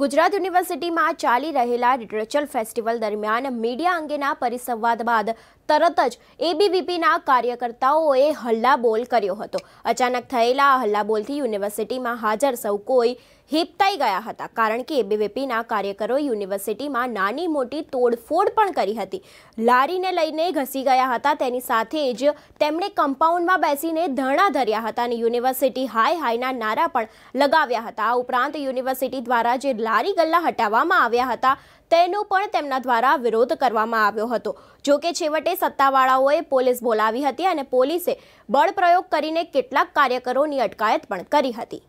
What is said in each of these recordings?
ગુજરાત યુનિવર્સિટીમાં ચાલી રહેલા લિટરેચર ફેસ્ટિવલ દરમિયાન મીડિયા અંગેના પરિસંવાદ બાદ તરત જ एबीवीपी ના કાર્યકર્તાઓ એ हल्ला બોલ કર્યો હતો અચાનક થયેલા આ हल्ला બોલ થી યુનિવર્સિટી માં હાજર સૌ કોઈ હેબતાઈ ગયા હતા કારણ કે एबीवीपी ના કાર્યકરો યુનિવર્સિટી માં નાની મોટી તોડફોડ પણ કરી હતી લારી ને લઈને ઘસી ગયા હતા તેની સાથે જ તેમણે કમ્પાઉન્ડ માં બેસીને ધરણા ધર્યા હતા અને યુનિવર્સિટી હાઈ હાઈ ના નારા પણ લગાવ્યા હતા આ ઉપરાંત યુનિવર્સિટી દ્વારા જે લારી ગલ્લા હટાવવામાં આવ્યા હતા તેનું પણ તેમના દ્વારા વિરોધ કરવામાં આવ્યો હતો જો કે છેવટે સત્તાવાળાઓએ પોલીસ બોલાવી હતી અને પોલીસે બળપ્રયોગ કરીને કેટલાક કાર્યકરોની અટકાયત પણ કરી હતી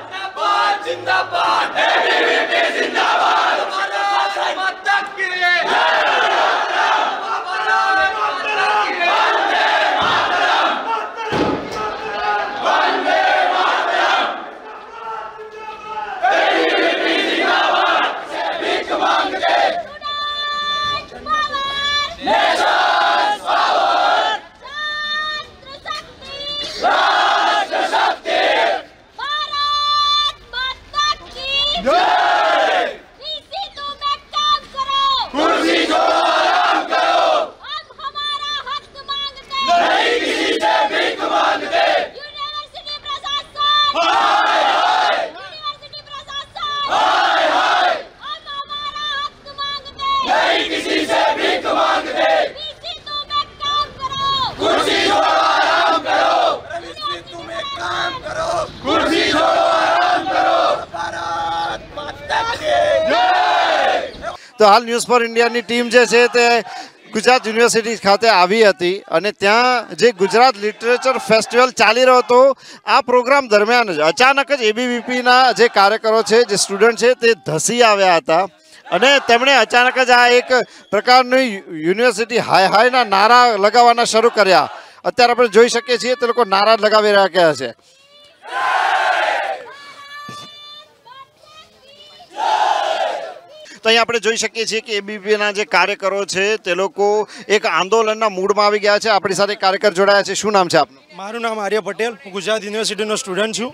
સત્તા બળ જિંદાબાદ હેવી પી જિંદાબાદ આરામ કરો કુર્સી જોવો આરામ કરો ભારત માતા કી જય તો હાલ ન્યૂઝ પર ઇન્ડિયાની ટીમ જે છે તે ગુજરાત યુનિવર્સિટી ખાતે આવી હતી અને ત્યાં જે ગુજરાત લિટરેચર ફેસ્ટિવલ ચાલી રહ્યો હતો આ પ્રોગ્રામ દરમિયાન અચાનક જ એબીવીપી ના જે કાર્યકરો છે જે સ્ટુડન્ટ છે તે ધસી આવ્યા હતા અને તેમણે અચાનક જ આ એક પ્રકારની યુનિવર્સિટી હાય હાય ના નારા લગાવવાના શરૂ કર્યા અત્યાર આપણે જોઈ શકીએ છીએ કે લોકો નારા લગાવી રહ્યા કે છે જય તો અહીં આપણે જોઈ શકીએ છીએ કે એબીપીના જે કાર્યકરો છે તે લોકો એક આંદોલનના મૂડમાં આવી ગયા છે આપણી સાથે કાર્યકર જોડાયા છે શું નામ છે આપનું મારું નામ આર્ય પટેલ ગુજરાત યુનિવર્સિટીનો સ્ટુડન્ટ છું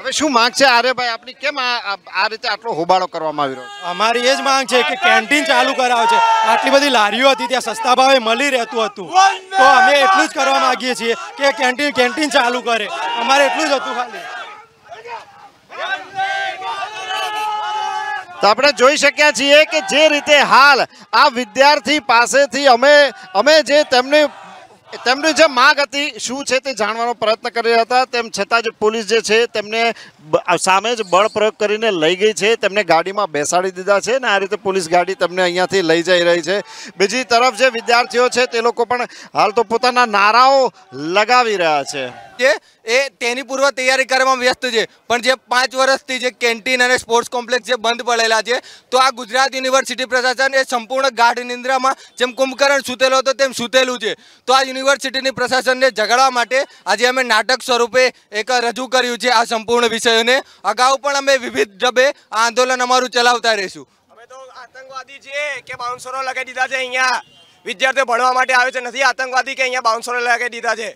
અમે શું માંગ છે આર્ય ભાઈ આપની કેમ આ આ રીતે આપણો હોબાળો કરવામાં આવી રહ્યો છે અમારી એ જ માંગ છે કે કેન્ટીન ચાલુ કરાવ છે આટલી બધી લારીઓ હતી ત્યાં સસ્તા ભાવે મળી રહેતું હતું તો અમે એટલું જ કરવા માંગીએ છીએ કે કેન્ટીન કેન્ટીન ચાલુ કરે અમારે એટલું જ હતું ખાલી તો આપણે જોઈ શક્યા છીએ કે જે રીતે હાલ આ વિદ્યાર્થી પાસેથી અમે અમે જે તેમણે તેમણે જે માંગ હતી શું છે તે જાણવાનો પ્રયત્ન કરી રહ્યા હતા તેમ છતાં જે પોલીસ જે છે તેમણે સામે જ બળ પ્રયોગ કરીને લઈ ગઈ છે તેમને ગાડીમાં બેસાડી દીધા છે ને આ રીતે પોલીસ ગાડી તમને અહીંયાથી લઈ જઈ રહી છે બીજી તરફ જે વિદ્યાર્થીઓ છે તે લોકો પણ હાલ તો પોતાના નારાઓ લગાવી રહ્યા છે એ એ તેની પૂર્વ તૈયારી કરવામાં વ્યસ્ત છે પણ જે 5 વર્ષથી જે કેન્ટીન અને સ્પોર્ટ્સ કોમ્પ્લેક્સ જે બંધ પડેલા છે તો આ ગુજરાત યુનિવર્સિટી પ્રશાસન એ સંપૂર્ણ ગાઢ નિંદ્રામાં જેમ કുംકુમ કરન સુતેલો તો તેમ સુતેલું છે તો આ યુનિવર્સિટી ની પ્રશાસન ને ઝઘડા માટે આજે અમે નાટક સ્વરૂપે એક રજૂ કર્યું છે આ સંપૂર્ણ વિષયને અગાઉ પણ અમે વિવિધ જબે આંદોલન અમારું ચલાવતા રહીશું અમે તો આતંકવાદી છે કે બાઉન્સરો લગાવી દીધા છે અહીંયા વિદ્યાર્થી બળવા માટે આવે છે નથી આતંકવાદી કે અહીંયા બાઉન્સર લાગે દીધા છે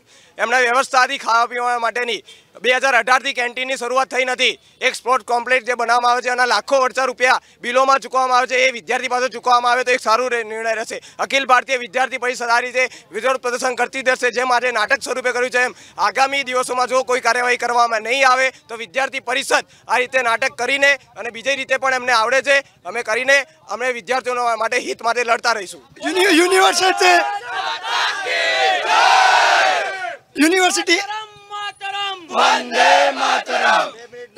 એમણે વ્યવસ્થા આવી ખાવ પીવા માટેની 2018 થી કેન્ટીન ની શરૂઆત થઈ નથી એક સ્પોટ કમ્પ્લીટ જે બનાવવામાં આવે છે અને લાખો ખર્ચા રૂપિયા બિલોમાં ચૂકવવામાં આવે છે એ વિદ્યાર્થી પાસે ચૂકવવામાં આવે તો એક સારું નિર્ણય રહેશે અકિલ ભારતીય વિદ્યાર્થી પરિષદ આ રીતે વિરોધ પ્રદર્શન કરતી દેશે જે આજે નાટક સ્વરૂપે કર્યું છે એમ આગામી દિવસોમાં જો કોઈ કાર્યવાહી કરવામાં નહીં આવે તો વિદ્યાર્થી પરિષદ આ રીતે નાટક કરીને અને બીજી રીતે પણ અમને આવડે છે અમે કરીને અમે વિદ્યાર્થીઓ માટે હિત માટે લડતા રહીશું યો છે તે સાતકી જય યુનિવર્સિટી પરમ માતરમ વંદે માતરમ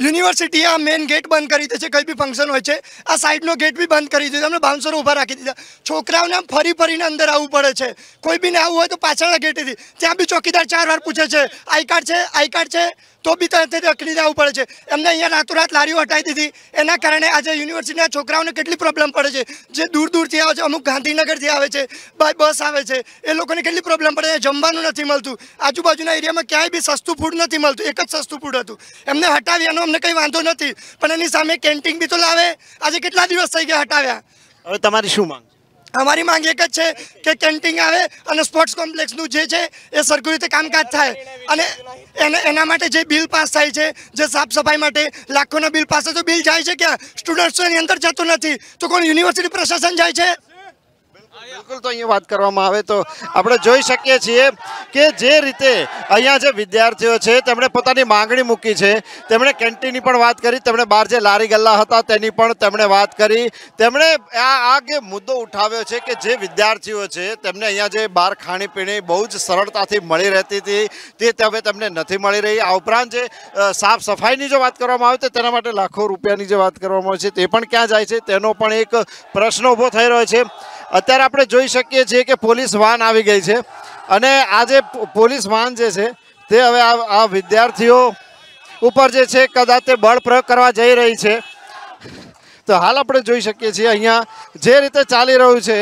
યુનિવર્સિટીયા મેઈન ગેટ બંધ કરી દે છે કઈ ભી ફંક્શન હોય છે આ સાઈડ નો ગેટ ભી બંધ કરી દે છે તમને બાંસરો ઊભા રાખી દીધા છોકરાઓને ફરી ફરીને અંદર આવવું પડે છે કોઈ ભી ને આવવું હોય તો પાછળના ગેટ થી ત્યાં ભી ચોકીદાર ચાર વાર પૂછે છે આઈ કાર્ડ છે આઈ કાર્ડ છે તો બી તને તને કેટલી ના ઉ પડે છે એમને અહીંયા રાતોરાત લારીઓ હટાવી દીધી એના કારણે આજે યુનિવર્સિટીના છોકરાઓને કેટલી પ્રોબ્લેમ પડે છે જે દૂર દૂરથી આવે છે અમુક ગાંધીનગરથી આવે છે બાય બસ આવે છે એ લોકોને કેટલી પ્રોબ્લેમ પડે છે જમવાનું નથી મળતું આજુબાજુના એરિયામાં ક્યાંય બી સસ્તું ફૂડ નથી મળતું એક જ સસ્તું ફૂડ હતું એમને હટાવ્યાનો અમને કોઈ વાંધો નથી પણ એની સામે કેન્ટિંગ બી તો લાવે આજે કેટલા દિવસ થઈ ગયા હટાવ્યા હવે તમારી શું અમારી માંગ એક જ છે કે કેન્ટીન આવે અને સ્પોર્ટ્સ કોમ્પ્લેક્સનું જે છે એ સરખી રીતે કામકાજ થાય અને એને એના માટે જે બિલ પાસ થાય છે જે સાફ સફાઈ માટે લાખોના બિલ પાસ તો બિલ જાય છે ક્યાં સ્ટુડન્ટ્સો એની અંદર જતું નથી તો કોણ યુનિવર્સિટી પ્રશાસન જાય છે બિલકુલ તો અહીંયા વાત કરવામાં આવે તો આપણે જોઈ શકીએ છીએ કે જે રીતે અહીંયા જે વિદ્યાર્થીઓ છે તેમણે પોતાની માંગણી મૂકી છે તેમણે કેન્ટીનની પણ વાત કરી તેમણે બાર જે લારી ગલ્લા હતા તેની પણ તેમણે વાત કરી તેમણે આ આ કે મુદ્દો ઉઠાવ્યો છે કે જે વિદ્યાર્થીઓ છે તેમને અહીંયા જે બાર ખાણી પીણી બહુ જ સરળતાથી મળી રહેતી હતી તે હવે તમને નથી મળી રહી આ અપરામ છે સાફ સફાઈની જો વાત કરવામાં આવે તો તેના માટે લાખો રૂપિયાની જે વાત કરવામાં આવે છે તે પણ ક્યાં જાય છે તેનો પણ એક પ્રશ્ન ઊભો થઈ રહ્યો છે અત્યાર આપણે જોઈ શકીએ છીએ કે પોલીસ વાન આવી ગઈ છે અને આ જે પોલીસ વાન જે છે તે હવે આ આ વિદ્યાર્થીઓ ઉપર જે છે કદાચ તે બળ પ્રયોગ કરવા જઈ રહી છે તો હાલ આપણે જોઈ શકીએ છીએ અહીંયા જે રીતે ચાલી રહ્યું છે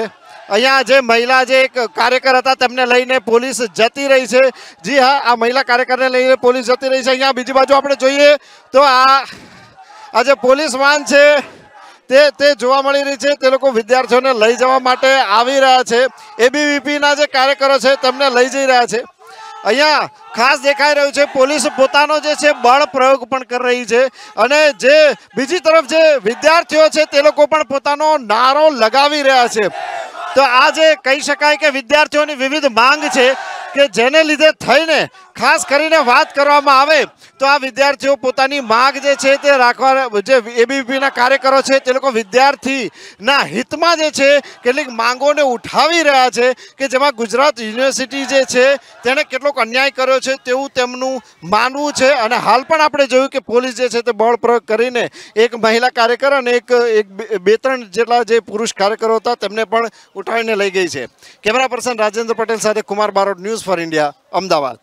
અહીંયા જે મહિલા જે એક કાર્યકર હતા તમને લઈને પોલીસ જતી રહી છે જી હા આ મહિલા કાર્યકરને લઈને પોલીસ જતી રહી છે અહીંયા બીજી બાજુ આપણે જોઈએ તો આ આ જે પોલીસ વાન છે તે તે જોવા મળી રહી છે તે લોકો વિદ્યાર્થીઓને લઈ જવા માટે આવી રહ્યા છે એબીવીપીના જે કાર્યકરો છે તેમને લઈ જઈ રહ્યા છે અહીંયા ખાસ દેખાઈ રહ્યું છે પોલીસ પોતાનો જે છે બળ પ્રયોગ પણ કરી રહી છે અને જે બીજી તરફ જે વિદ્યાર્થીઓ છે તે લોકો પણ પોતાનો નારો લગાવી રહ્યા છે તો આજે કહી શકાય કે વિદ્યાર્થીઓની વિવિધ માંગ છે કે જેને લીધે થઈને ખાસ કરીને વાત કરવામાં આવે તો આ વિદ્યાર્થીઓ પોતાની માંગ જે છે તે રાખવા જે એબીપી ના કાર્યકરો છે તે લોકો વિદ્યાર્થીના હિતમાં જે છે કેટલીક માંગોને ઉઠાવી રહ્યા છે કે જેવા ગુજરાત યુનિવર્સિટી જે છે તેણે કેટલોક અન્યાય કર્યો છે તેવું તેમનું માનવું છે અને હાલ પણ આપણે જોયું કે પોલીસ જે છે તે બળપ્રયોગ કરીને એક મહિલા કાર્યકર અને એક એક બે ત્રણ જેટલા જે પુરુષ કાર્યકરો હતા તેમને પણ ઉઠાવીને લઈ ગઈ છે કેમેરાパー슨 રાજેન્દ્ર પટેલ સાથે Kumar Barot news for India Ahmedabad